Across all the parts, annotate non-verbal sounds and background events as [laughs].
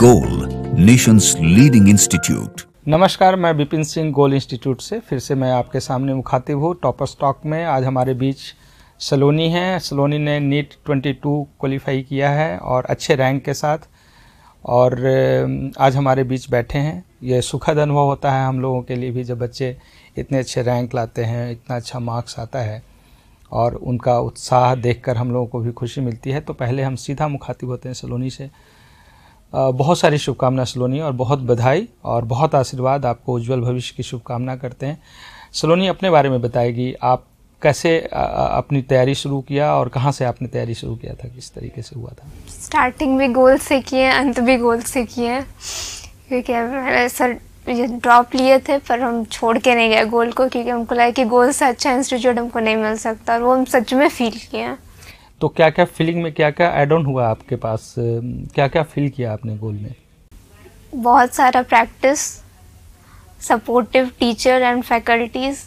गोल nation's leading institute नमस्कार मैं विपिन सिंह गोल institute से फिर से मैं आपके सामने मुखातिब हूँ टॉपर स्टॉक में आज हमारे बीच सलोनी हैं सलोनी ने नीट 22 क्वालिफाई किया है और अच्छे रैंक के साथ और आज हमारे बीच बैठे हैं ये सुखद अनुभव होता है हम लोगों के लिए भी जब बच्चे इतने अच्छे रैंक लाते हैं इतना अच्छा मार्क्स आता है और उनका उत्साह देखकर हम लोगों को भी खुशी मिलती है तो पहले हम सीधा मुखातिब होते हैं सलोनी से बहुत सारी शुभकामना सलोनी और बहुत बधाई और बहुत आशीर्वाद आपको उज्जवल भविष्य की शुभकामना करते हैं सलोनी अपने बारे में बताएगी आप कैसे अपनी तैयारी शुरू किया और कहाँ से आपने तैयारी शुरू किया था किस तरीके से हुआ था स्टार्टिंग भी गोल से किए अंत भी गोल से किए क्योंकि मैंने सर ये ड्रॉप लिए थे पर हम छोड़ के नहीं गए गोल को क्योंकि हमको लगा कि गोल से अच्छा इंस्टीट्यूट हमको नहीं मिल सकता और वो हम सच में फील किए हैं तो क्या क्या फीलिंग में क्या क्या एड ऑन हुआ आपके पास क्या क्या फील किया आपने गोल में बहुत सारा practice supportive teacher and faculties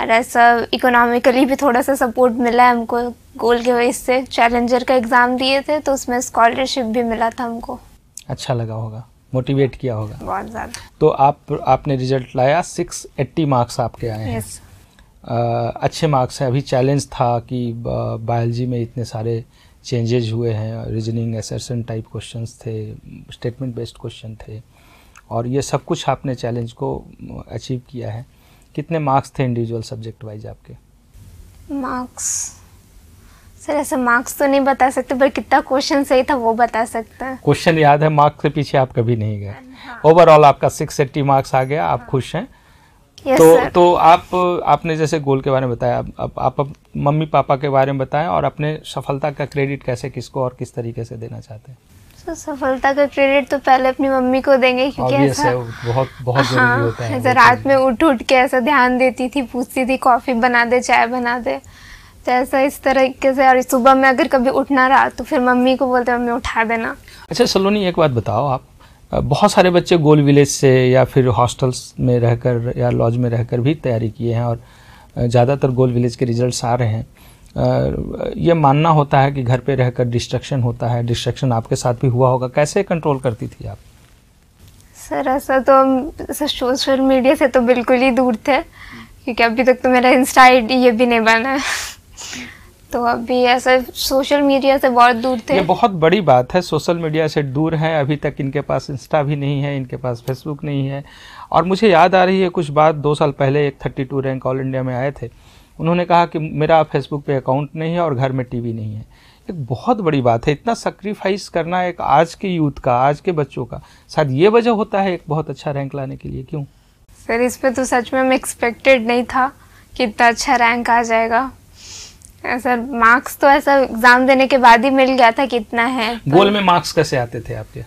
और ऐसा इकोनॉमिकली भी थोड़ा सा सपोर्ट मिला है हमको गोल के वजह से चैलेंजर का एग्ज़ाम दिए थे तो उसमें स्कॉलरशिप भी मिला था हमको अच्छा लगा होगा मोटिवेट किया होगा बहुत ज़्यादा तो आप आपने रिजल्ट लाया सिक्स एट्टी मार्क्स आपके आए हैं yes. अच्छे मार्क्स हैं अभी चैलेंज था कि बायोलॉजी में इतने सारे चेंजेज हुए हैं रीजनिंग एसेसन टाइप क्वेश्चन थे स्टेटमेंट बेस्ड क्वेश्चन थे और ये सब कुछ आपने चैलेंज को अचीव किया है कितने मार्क्स थे इंडिविजुअल सब्जेक्ट वाइज आपके मार्क्स सर ऐसे मार्क्स तो नहीं बता सकते पर कितना क्वेश्चन सही था वो बता सकते हैं क्वेश्चन याद है मार्क्स के पीछे आप कभी नहीं गए ओवरऑल हाँ। आपका सिक्स एट्टी मार्क्स आ गया आप हाँ। खुश हैं yes, तो sir. तो आप आपने जैसे गोल के बारे में बताया आप, आप, आप मम्मी पापा के बारे में बताएं और अपने सफलता का क्रेडिट कैसे किसको और किस तरीके से देना चाहते हैं तो सफलता का क्रेडिट तो पहले अपनी मम्मी को देंगे क्योंकि ऐसा है, बहुत बहुत हाँ, होता है ऐसा रात में उठ उठ के ऐसा ध्यान देती थी पूछती थी कॉफ़ी बना दे चाय बना दे तो ऐसा इस तरीके से और सुबह में अगर कभी उठना रहा तो फिर मम्मी को बोलते मम्मी उठा देना अच्छा सलोनी एक बात बताओ आप बहुत सारे बच्चे गोल विलेज से या फिर हॉस्टल्स में रहकर या लॉज में रहकर भी तैयारी किए हैं और ज़्यादातर गोल विलेज के रिजल्ट्स आ रहे हैं यह मानना होता है कि घर पे रहकर डिस्ट्रक्शन होता है डिस्ट्रक्शन आपके साथ भी हुआ होगा कैसे कंट्रोल करती थी आप सर ऐसा तो हम सोशल मीडिया से तो बिल्कुल ही दूर थे क्योंकि अभी तक तो मेरा इंस्टा आई ये भी नहीं बना है तो अभी ऐसे सोशल मीडिया से बहुत दूर थे ये बहुत बड़ी बात है सोशल मीडिया से दूर हैं अभी तक इनके पास इंस्टा भी नहीं है इनके पास फेसबुक नहीं है और मुझे याद आ रही है कुछ बात दो साल पहले एक thirty two rank all India में आए थे उन्होंने कहा कि मेरा फेसबुक पे अकाउंट नहीं है और घर में टीवी नहीं है एक बहुत बड़ी बात है इतना सेक्रीफाइस करना एक आज के यूथ का आज के बच्चों का शायद ये वजह होता है एक बहुत अच्छा रैंक लाने के लिए क्यों सर इस पर तो सच में एक्सपेक्टेड नहीं था कि इतना अच्छा रैंक आ जाएगा हाँ, सर मार्क्स तो ऐसा एग्जाम देने के बाद ही मिल गया था कितना है तो गोल में मार्क्स कैसे आते थे आपके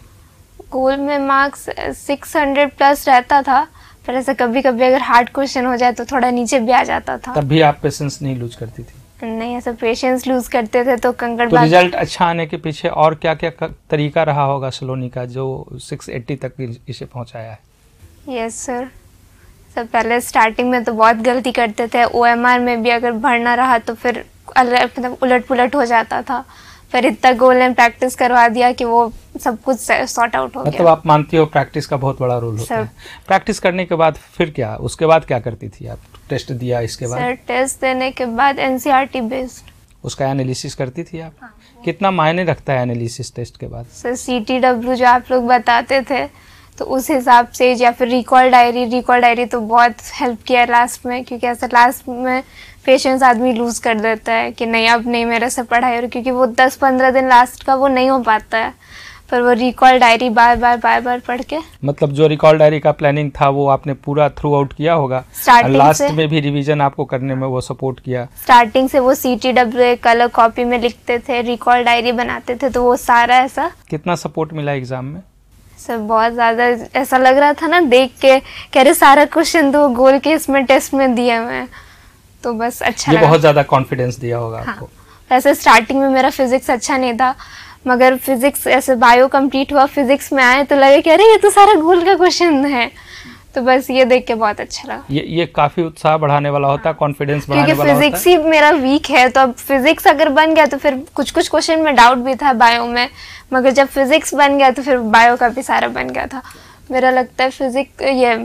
गोल में मार्क्स 600 प्लस रहता था पर ऐसा कभी कभी अगर हार्ड क्वेश्चन हो जाए तो थोड़ा नीचे भी आ जाता था तब भी आप पेशेंस नहीं लूज करती थी नहीं ऐसा पेशेंस लूज करते थे तो कंकड़ तो रिजल्ट अच्छा आने के पीछे और क्या क्या तरीका रहा होगा सलोनी का जो 680 तक इसे पहुंचाया है यस सर सब पहले स्टार्टिंग में तो बहुत गलती करते थे ओएमआर में भी अगर भरना रहा तो फिर मतलब उलट पुलट हो जाता था फिर इतना गोल ने प्रैक्टिस करवा दिया कि वो सब कुछ सॉर्ट आउट हो मतलब गया मतलब आप मानती हो प्रैक्टिस का बहुत बड़ा रोल होता है प्रैक्टिस करने के बाद फिर क्या उसके बाद क्या करती थी आप टेस्ट दिया इसके बाद सर टेस्ट देने के बाद एनसीईआरटी बेस्ड e उसका एनालिसिस करती थी आप हाँ, कितना मायने रखता है एनालिसिस टेस्ट के बाद सर सीटीडब्ल्यू जो आप लोग बताते थे तो उस हिसाब से या फिर रिकॉल डायरी रिकॉल डायरी तो बहुत हेल्प किया लास्ट में क्योंकि ऐसा लास्ट में पेशेंस आदमी लूज़ कर देता है कि नहीं अब नहीं मेरे से पढ़ाई और क्योंकि वो दस पंद्रह दिन लास्ट का वो नहीं हो पाता है पर वो रिकॉल डायरी बार बार बार बार पढ़ के मतलब जो रिकॉल डायरी का प्लानिंग था वो आपने पूरा थ्रू आउट किया होगा लास्ट में भी रिवीजन आपको करने में वो सपोर्ट किया स्टार्टिंग से वो C T W A colour copy में लिखते थे रिकॉल डायरी बनाते थे तो वो सारा ऐसा कितना सपोर्ट मिला एग्जाम में सर बहुत ज़्यादा ऐसा लग रहा था ना देख के कह रहे सारा क्वेश्चन तो गोल के इसमें टेस्ट में दिया मैं तो बस अच्छा ये बहुत ज़्यादा कॉन्फिडेंस दिया होगा हाँ। आपको वैसे स्टार्टिंग में मेरा फिजिक्स अच्छा नहीं था मगर फिजिक्स ऐसे बायो कंप्लीट हुआ फिजिक्स में आए तो लगे कि अरे ये तो सारा गोल का क्वेश्चन है तो बस ये देख के बहुत अच्छा लगा ये ये काफी उत्साह बढ़ाने वाला होता है हाँ। कॉन्फिडेंस बढ़ाने वाला फिजिक्स ही मेरा वीक है तो अब फिजिक्स अगर बन गया तो फिर कुछ कुछ क्वेश्चन में डाउट भी था बायो में मगर जब फिजिक्स बन गया तो फिर बायो का भी सारा बन गया था मेरा लगता है फिजिक्स ये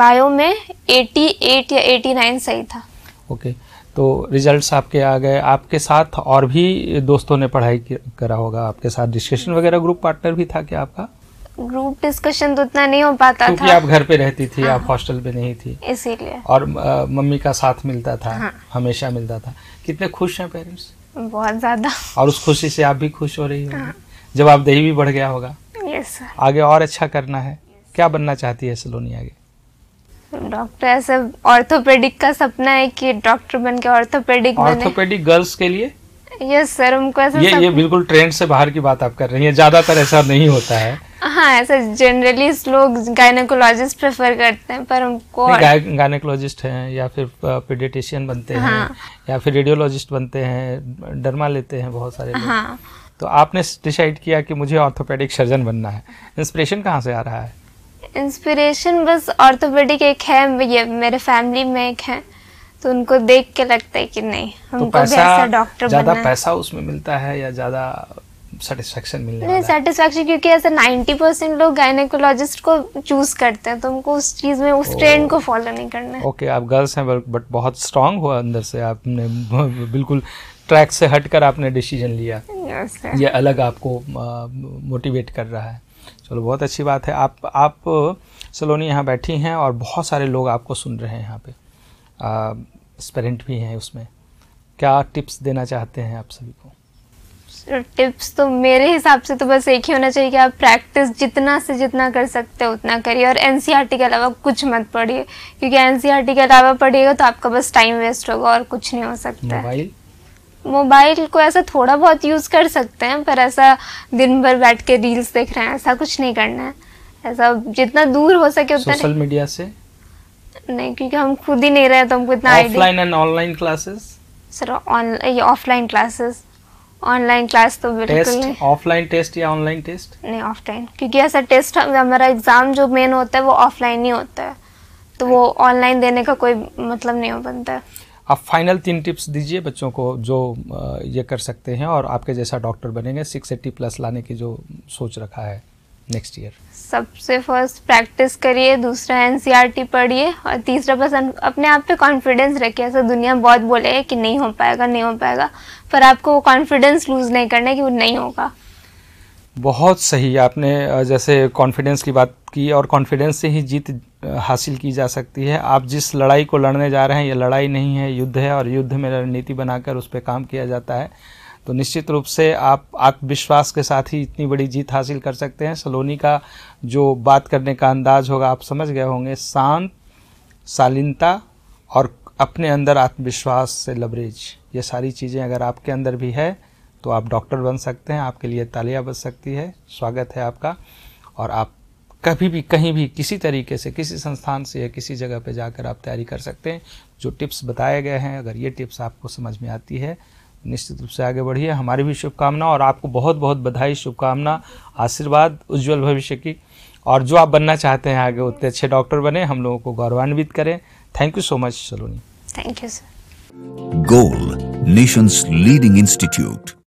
बायो में 88 या 89 सही था ओके तो रिजल्ट्स आपके आ गए आपके साथ और भी दोस्तों ने पढ़ाई करा होगा आपके साथ डिस्कशन वगैरह ग्रुप पार्टनर भी था क्या आपका ग्रुप डिस्कशन तो उतना नहीं हो पाता क्योंकि था आप घर पे रहती थी हाँ। आप हॉस्टल पे नहीं थी इसीलिए और आ, मम्मी का साथ मिलता था हाँ। हमेशा मिलता था कितने खुश हैं पेरेंट्स बहुत ज्यादा और उस खुशी से आप भी खुश हो रही हो हाँ। जब आप दही भी बढ़ गया होगा आगे और अच्छा करना है क्या बनना चाहती है सलोनी आगे डॉक्टर ऐसे ऑर्थोपेडिक का सपना है कि डॉक्टर बन के ऑर्थोपेडिक ऑर्थोपेडिक गर्ल्स के लिए यस सर उनको ऐसा ये ये बिल्कुल ट्रेंड से बाहर की बात आप कर रही हैं ज्यादातर ऐसा नहीं होता है हाँ ऐसा जनरली लोग गायनेकोलॉजिस्ट प्रेफर करते हैं पर उनको गायनेकोलॉजिस्ट हैं या फिर पेडिटिशियन बनते हाँ. हैं या फिर रेडियोलॉजिस्ट बनते हैं डरमा लेते हैं बहुत सारे हाँ. तो आपने डिसाइड किया कि मुझे ऑर्थोपेडिक सर्जन बनना है इंस्पिरेशन कहाँ से आ रहा है इंस्पिरेशन बस ऑर्थोपेडिक एक है ये मेरे फैमिली में एक है तो उनको देख के लगता है कि नहीं तो हमको तो ऐसा डॉक्टर बनना ज़्यादा पैसा उसमें मिलता है या ज़्यादा सेटिस्फेक्शन मिलने वाला नहीं सेटिस्फेक्शन क्योंकि ऐसा 90 परसेंट लोग गायनेकोलॉजिस्ट को चूज करते हैं तो उनको उस चीज में उस ट्रेंड को फॉलो नहीं करना ओके आप गर्ल्स हैं बट बहुत स्ट्रांग हो अंदर से आपने [laughs] बिल्कुल ट्रैक से हटकर आपने डिसीजन लिया yes, ये अलग आपको मोटिवेट कर रहा है चलो बहुत अच्छी बात है आप आप सलोनी यहाँ बैठी हैं और बहुत सारे लोग आपको सुन रहे हैं यहाँ पे स्पेरेंट भी हैं उसमें क्या टिप्स देना चाहते हैं आप सभी को सर टिप्स तो मेरे हिसाब से तो बस एक ही होना चाहिए कि आप प्रैक्टिस जितना से जितना कर सकते हो उतना करिए और एन e के अलावा कुछ मत पढ़िए क्योंकि एन e के अलावा पढ़िएगा तो आपका बस टाइम वेस्ट होगा और कुछ नहीं हो सकता मोबाइल मोबाइल को ऐसा थोड़ा बहुत यूज़ कर सकते हैं पर ऐसा दिन भर बैठ के रील्स देख रहे हैं ऐसा कुछ नहीं करना है ऐसा जितना दूर हो सके उतना सोशल मीडिया से नहीं क्योंकि हम खुद ही नहीं रहे तो हमको इतना offline and online classes sir online offline classes online class तो बिल्कुल नहीं ऑफलाइन टेस्ट या ऑनलाइन टेस्ट नहीं ऑफलाइन क्योंकि ऐसा टेस्ट हमारा एग्ज़ाम जो मेन होता है वो ऑफलाइन ही होता है तो वो ऑनलाइन देने का कोई मतलब नहीं हो बनता है आप फाइनल तीन टिप्स दीजिए बच्चों को जो ये कर सकते हैं और आपके जैसा डॉक्टर बनेंगे सिक्स एट्टी प्लस लाने की जो सोच रखा है नेक्स्ट ईयर सबसे फर्स्ट प्रैक्टिस करिए दूसरा एन e पढ़िए और तीसरा बस अपने आप पे कॉन्फिडेंस रखिए ऐसा दुनिया बहुत बोले कि नहीं हो पाएगा नहीं हो पाएगा पर आपको वो कॉन्फिडेंस लूज़ नहीं करना कि वो नहीं होगा बहुत सही आपने जैसे कॉन्फिडेंस की बात की और कॉन्फिडेंस से ही जीत हासिल की जा सकती है आप जिस लड़ाई को लड़ने जा रहे हैं ये लड़ाई नहीं है युद्ध है और युद्ध में रणनीति बनाकर उस पर काम किया जाता है तो निश्चित रूप से आप आत्मविश्वास के साथ ही इतनी बड़ी जीत हासिल कर सकते हैं सलोनी का जो बात करने का अंदाज होगा आप समझ गए होंगे शांत शालीनता और अपने अंदर आत्मविश्वास से लबरेज ये सारी चीज़ें अगर आपके अंदर भी है तो आप डॉक्टर बन सकते हैं आपके लिए तालियां बज सकती है स्वागत है आपका और आप कभी भी कहीं भी किसी तरीके से किसी संस्थान से या किसी जगह पे जाकर आप तैयारी कर सकते हैं जो टिप्स बताए गए हैं अगर ये टिप्स आपको समझ में आती है निश्चित रूप से आगे बढ़िए हमारी भी शुभकामना और आपको बहुत बहुत बधाई शुभकामना आशीर्वाद उज्जवल भविष्य की और जो आप बनना चाहते हैं आगे उतने अच्छे डॉक्टर बने हम लोगों को गौरवान्वित करें thank you so much Saloni thank you sir Goal nation's leading institute